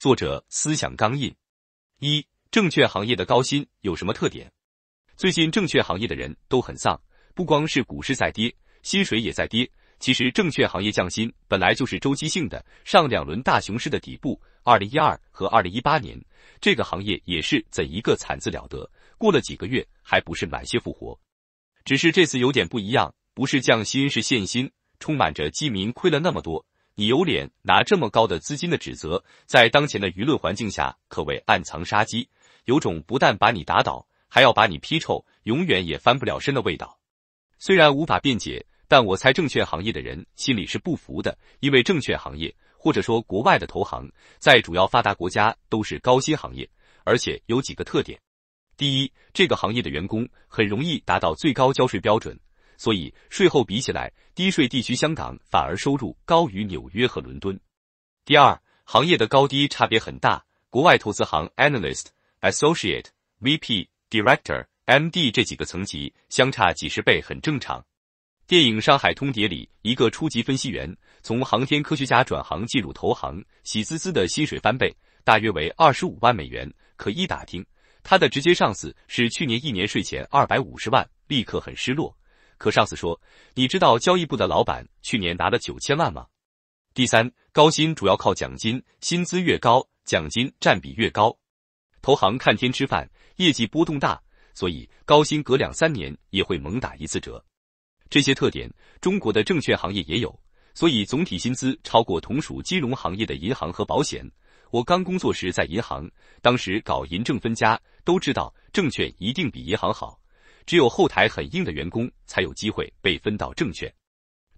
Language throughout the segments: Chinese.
作者思想钢印，一证券行业的高薪有什么特点？最近证券行业的人都很丧，不光是股市在跌，薪水也在跌。其实证券行业降薪本来就是周期性的，上两轮大熊市的底部，二零一二和二零一八年，这个行业也是怎一个惨字了得。过了几个月，还不是满血复活？只是这次有点不一样，不是降薪是限薪，充满着饥民，亏了那么多。你有脸拿这么高的资金的指责，在当前的舆论环境下，可谓暗藏杀机，有种不但把你打倒，还要把你批臭，永远也翻不了身的味道。虽然无法辩解，但我猜证券行业的人心里是不服的，因为证券行业或者说国外的投行，在主要发达国家都是高薪行业，而且有几个特点：第一，这个行业的员工很容易达到最高交税标准。所以税后比起来，低税地区香港反而收入高于纽约和伦敦。第二，行业的高低差别很大，国外投资行 analyst associate vp director md 这几个层级相差几十倍很正常。电影《上海通牒》里，一个初级分析员从航天科学家转行进入投行，喜滋滋的薪水翻倍，大约为二十五万美元。可一打听，他的直接上司是去年一年税前二百五十万，立刻很失落。可上司说：“你知道交易部的老板去年拿了九千万吗？”第三，高薪主要靠奖金，薪资越高，奖金占比越高。投行看天吃饭，业绩波动大，所以高薪隔两三年也会猛打一次折。这些特点，中国的证券行业也有，所以总体薪资超过同属金融行业的银行和保险。我刚工作时在银行，当时搞银证分家，都知道证券一定比银行好。只有后台很硬的员工才有机会被分到证券。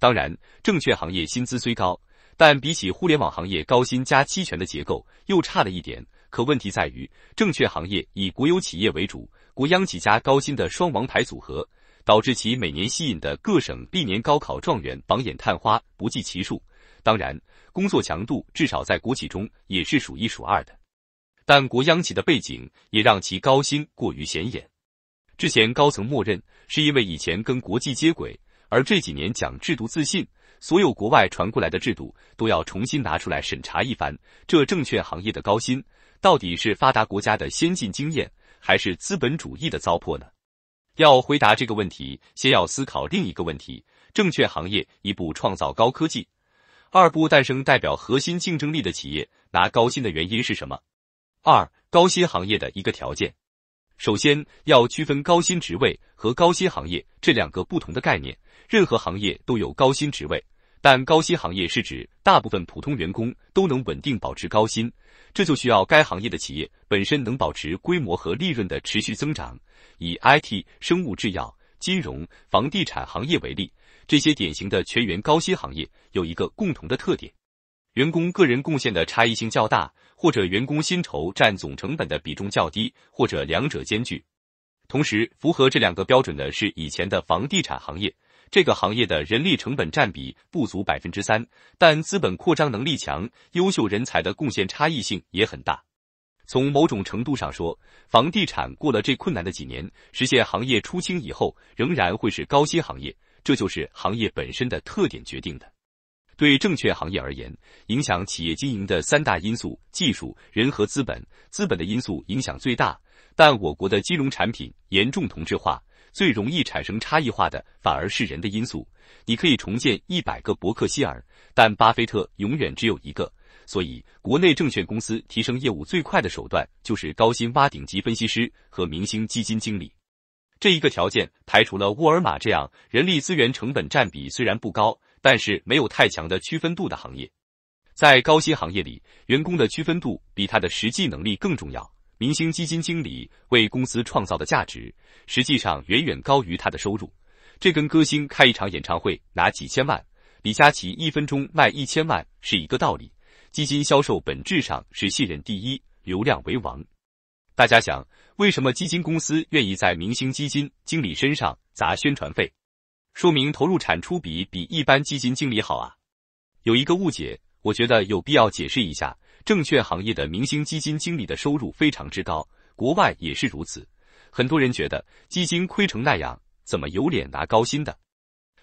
当然，证券行业薪资虽高，但比起互联网行业高薪加期权的结构又差了一点。可问题在于，证券行业以国有企业为主，国央企加高薪的双王牌组合，导致其每年吸引的各省历年高考状元、榜眼、探花不计其数。当然，工作强度至少在国企中也是数一数二的。但国央企的背景也让其高薪过于显眼。之前高层默认是因为以前跟国际接轨，而这几年讲制度自信，所有国外传过来的制度都要重新拿出来审查一番。这证券行业的高薪到底是发达国家的先进经验，还是资本主义的糟粕呢？要回答这个问题，先要思考另一个问题：证券行业一步创造高科技，二步诞生代表核心竞争力的企业，拿高薪的原因是什么？二高薪行业的一个条件。首先要区分高薪职位和高薪行业这两个不同的概念。任何行业都有高薪职位，但高薪行业是指大部分普通员工都能稳定保持高薪，这就需要该行业的企业本身能保持规模和利润的持续增长。以 IT、生物制药、金融、房地产行业为例，这些典型的全员高薪行业有一个共同的特点：员工个人贡献的差异性较大。或者员工薪酬占总成本的比重较低，或者两者兼具。同时符合这两个标准的是以前的房地产行业，这个行业的人力成本占比不足百分之三，但资本扩张能力强，优秀人才的贡献差异性也很大。从某种程度上说，房地产过了这困难的几年，实现行业出清以后，仍然会是高薪行业，这就是行业本身的特点决定的。对证券行业而言，影响企业经营的三大因素：技术、人和资本。资本的因素影响最大，但我国的金融产品严重同质化，最容易产生差异化的反而是人的因素。你可以重建一百个伯克希尔，但巴菲特永远只有一个。所以，国内证券公司提升业务最快的手段就是高薪挖顶级分析师和明星基金经理。这一个条件排除了沃尔玛这样，人力资源成本占比虽然不高。但是没有太强的区分度的行业，在高薪行业里，员工的区分度比他的实际能力更重要。明星基金经理为公司创造的价值，实际上远远高于他的收入。这跟歌星开一场演唱会拿几千万，李佳琦一分钟卖一千万是一个道理。基金销售本质上是信任第一，流量为王。大家想，为什么基金公司愿意在明星基金经理身上砸宣传费？说明投入产出比比一般基金经理好啊！有一个误解，我觉得有必要解释一下。证券行业的明星基金经理的收入非常之高，国外也是如此。很多人觉得基金亏成那样，怎么有脸拿高薪的？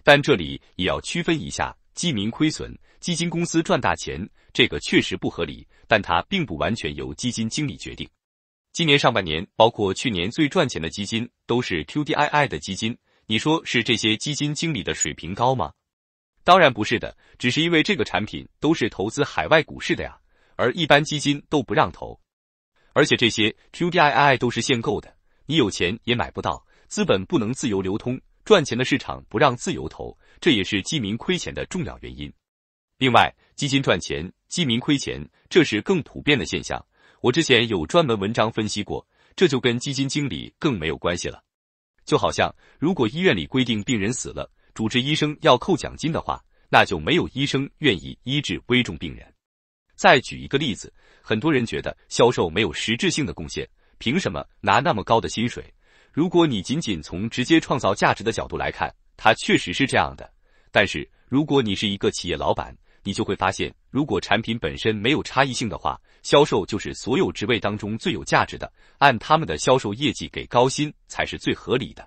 但这里也要区分一下，基民亏损，基金公司赚大钱，这个确实不合理，但它并不完全由基金经理决定。今年上半年，包括去年最赚钱的基金，都是 QDII 的基金。你说是这些基金经理的水平高吗？当然不是的，只是因为这个产品都是投资海外股市的呀，而一般基金都不让投。而且这些 QDII 都是限购的，你有钱也买不到，资本不能自由流通，赚钱的市场不让自由投，这也是基民亏钱的重要原因。另外，基金赚钱，基民亏钱，这是更普遍的现象。我之前有专门文章分析过，这就跟基金经理更没有关系了。就好像，如果医院里规定病人死了，主治医生要扣奖金的话，那就没有医生愿意医治危重病人。再举一个例子，很多人觉得销售没有实质性的贡献，凭什么拿那么高的薪水？如果你仅仅从直接创造价值的角度来看，它确实是这样的。但是，如果你是一个企业老板，你就会发现，如果产品本身没有差异性的话，销售就是所有职位当中最有价值的，按他们的销售业绩给高薪才是最合理的。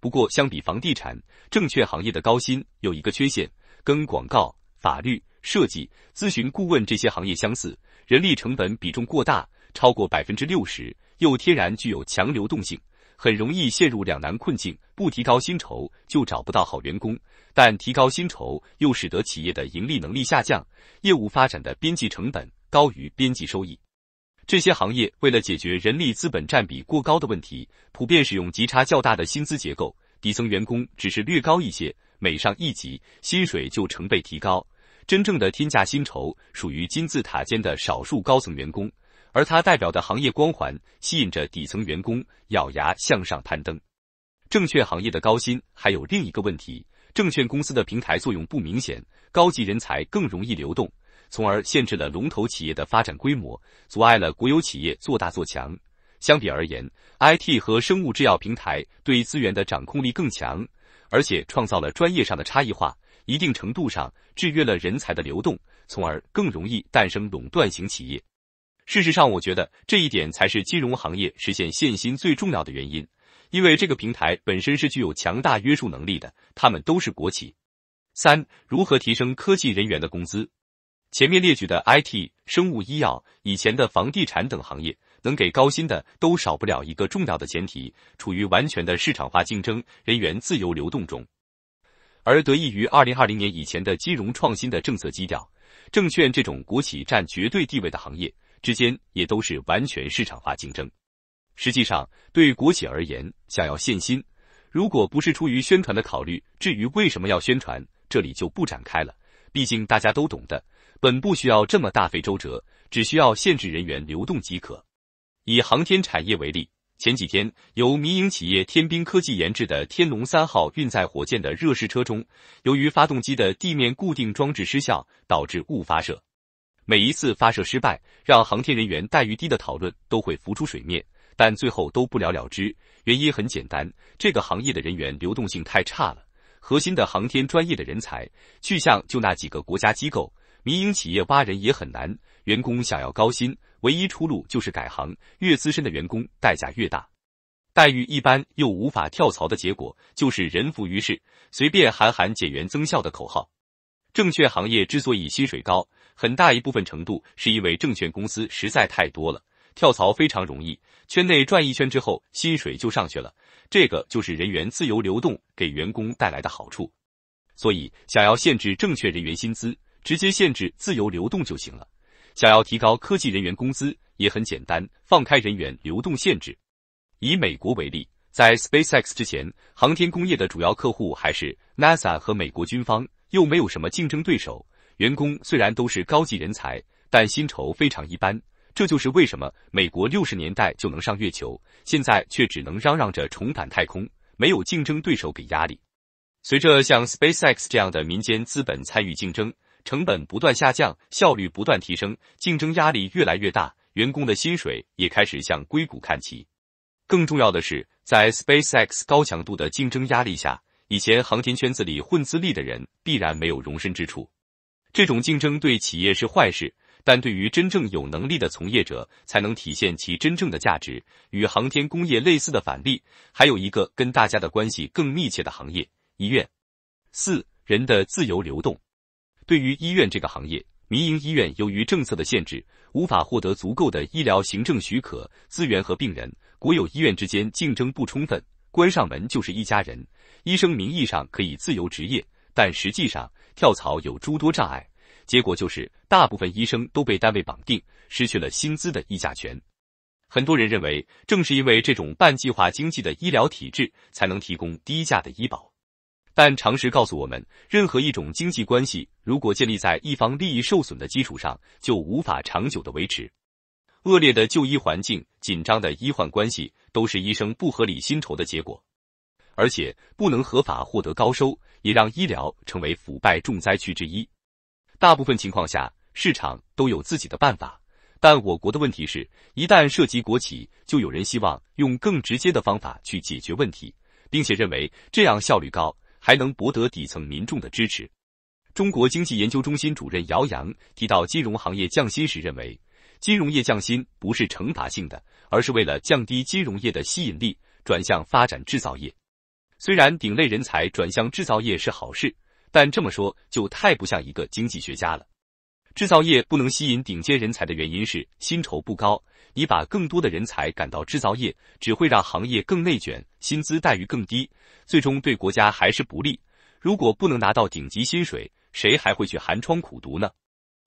不过，相比房地产、证券行业的高薪，有一个缺陷，跟广告、法律、设计、咨询顾问这些行业相似，人力成本比重过大，超过百分之六十，又天然具有强流动性，很容易陷入两难困境：不提高薪酬就找不到好员工，但提高薪酬又使得企业的盈利能力下降，业务发展的边际成本。高于边际收益，这些行业为了解决人力资本占比过高的问题，普遍使用级差较大的薪资结构，底层员工只是略高一些，每上一级薪水就成倍提高。真正的天价薪酬属于金字塔尖的少数高层员工，而它代表的行业光环吸引着底层员工咬牙向上攀登。证券行业的高薪还有另一个问题，证券公司的平台作用不明显，高级人才更容易流动。从而限制了龙头企业的发展规模，阻碍了国有企业做大做强。相比而言，IT 和生物制药平台对资源的掌控力更强，而且创造了专业上的差异化，一定程度上制约了人才的流动，从而更容易诞生垄断型企业。事实上，我觉得这一点才是金融行业实现限薪最重要的原因，因为这个平台本身是具有强大约束能力的，他们都是国企。三、如何提升科技人员的工资？前面列举的 IT、生物医药、以前的房地产等行业，能给高薪的都少不了一个重要的前提：处于完全的市场化竞争、人员自由流动中。而得益于二零二零年以前的金融创新的政策基调，证券这种国企占绝对地位的行业之间也都是完全市场化竞争。实际上，对国企而言，想要限薪，如果不是出于宣传的考虑，至于为什么要宣传，这里就不展开了，毕竟大家都懂的。本不需要这么大费周折，只需要限制人员流动即可。以航天产业为例，前几天由民营企业天兵科技研制的天龙三号运载火箭的热试车中，由于发动机的地面固定装置失效，导致误发射。每一次发射失败，让航天人员待遇低的讨论都会浮出水面，但最后都不了了之。原因很简单，这个行业的人员流动性太差了，核心的航天专业的人才去向就那几个国家机构。民营企业挖人也很难，员工想要高薪，唯一出路就是改行。越资深的员工，代价越大，待遇一般又无法跳槽的结果，就是人浮于事，随便喊喊减员增效的口号。证券行业之所以薪水高，很大一部分程度是因为证券公司实在太多了，跳槽非常容易，圈内转一圈之后，薪水就上去了。这个就是人员自由流动给员工带来的好处。所以，想要限制证券人员薪资。直接限制自由流动就行了。想要提高科技人员工资也很简单，放开人员流动限制。以美国为例，在 SpaceX 之前，航天工业的主要客户还是 NASA 和美国军方，又没有什么竞争对手。员工虽然都是高级人才，但薪酬非常一般。这就是为什么美国六十年代就能上月球，现在却只能嚷嚷着重返太空，没有竞争对手给压力。随着像 SpaceX 这样的民间资本参与竞争。成本不断下降，效率不断提升，竞争压力越来越大，员工的薪水也开始向硅谷看齐。更重要的是，在 SpaceX 高强度的竞争压力下，以前航天圈子里混资历的人必然没有容身之处。这种竞争对企业是坏事，但对于真正有能力的从业者，才能体现其真正的价值。与航天工业类似的反例，还有一个跟大家的关系更密切的行业——医院。四人的自由流动。对于医院这个行业，民营医院由于政策的限制，无法获得足够的医疗行政许可资源和病人；国有医院之间竞争不充分，关上门就是一家人。医生名义上可以自由执业，但实际上跳槽有诸多障碍，结果就是大部分医生都被单位绑定，失去了薪资的议价权。很多人认为，正是因为这种半计划经济的医疗体制，才能提供低价的医保。但常识告诉我们，任何一种经济关系如果建立在一方利益受损的基础上，就无法长久的维持。恶劣的就医环境、紧张的医患关系，都是医生不合理薪酬的结果。而且，不能合法获得高收，也让医疗成为腐败重灾区之一。大部分情况下，市场都有自己的办法，但我国的问题是，一旦涉及国企，就有人希望用更直接的方法去解决问题，并且认为这样效率高。还能博得底层民众的支持。中国经济研究中心主任姚洋提到金融行业降薪时认为，金融业降薪不是惩罚性的，而是为了降低金融业的吸引力，转向发展制造业。虽然顶类人才转向制造业是好事，但这么说就太不像一个经济学家了。制造业不能吸引顶尖人才的原因是薪酬不高。你把更多的人才赶到制造业，只会让行业更内卷，薪资待遇更低，最终对国家还是不利。如果不能拿到顶级薪水，谁还会去寒窗苦读呢？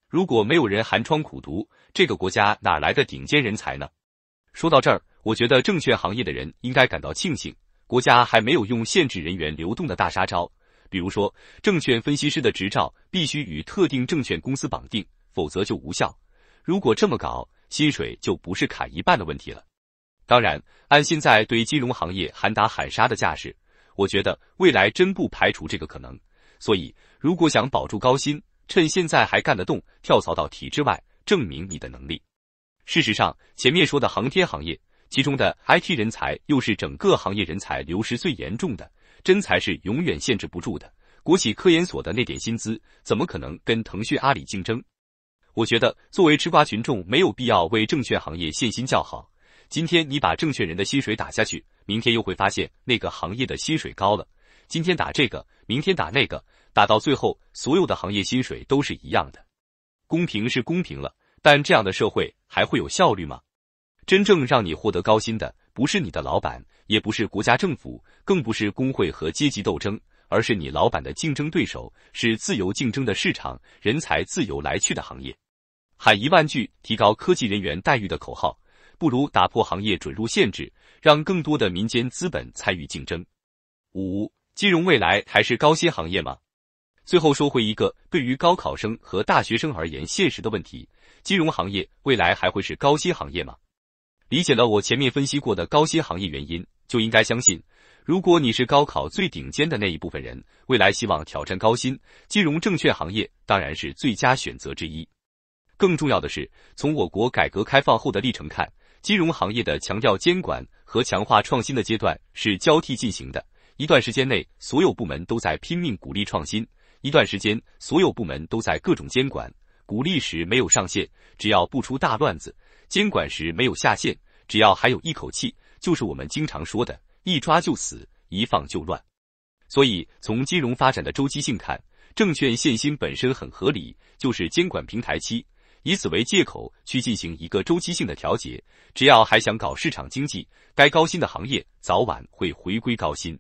如果没有人寒窗苦读，这个国家哪来的顶尖人才呢？说到这儿，我觉得证券行业的人应该感到庆幸，国家还没有用限制人员流动的大杀招。比如说，证券分析师的执照必须与特定证券公司绑定，否则就无效。如果这么搞，薪水就不是砍一半的问题了。当然，按现在对金融行业喊打喊杀的架势，我觉得未来真不排除这个可能。所以，如果想保住高薪，趁现在还干得动，跳槽到体制外，证明你的能力。事实上，前面说的航天行业，其中的 IT 人才又是整个行业人才流失最严重的。真才是永远限制不住的。国企科研所的那点薪资，怎么可能跟腾讯、阿里竞争？我觉得作为吃瓜群众，没有必要为证券行业献薪叫好。今天你把证券人的薪水打下去，明天又会发现那个行业的薪水高了。今天打这个，明天打那个，打到最后，所有的行业薪水都是一样的。公平是公平了，但这样的社会还会有效率吗？真正让你获得高薪的，不是你的老板。也不是国家政府，更不是工会和阶级斗争，而是你老板的竞争对手，是自由竞争的市场，人才自由来去的行业。喊一万句提高科技人员待遇的口号，不如打破行业准入限制，让更多的民间资本参与竞争。五、金融未来还是高薪行业吗？最后说回一个对于高考生和大学生而言现实的问题：金融行业未来还会是高薪行业吗？理解了我前面分析过的高薪行业原因。就应该相信，如果你是高考最顶尖的那一部分人，未来希望挑战高薪，金融证券行业当然是最佳选择之一。更重要的是，从我国改革开放后的历程看，金融行业的强调监管和强化创新的阶段是交替进行的。一段时间内，所有部门都在拼命鼓励创新；一段时间，所有部门都在各种监管。鼓励时没有上限，只要不出大乱子；监管时没有下限，只要还有一口气。就是我们经常说的，一抓就死，一放就乱。所以从金融发展的周期性看，证券限薪本身很合理，就是监管平台期，以此为借口去进行一个周期性的调节。只要还想搞市场经济，该高薪的行业早晚会回归高薪。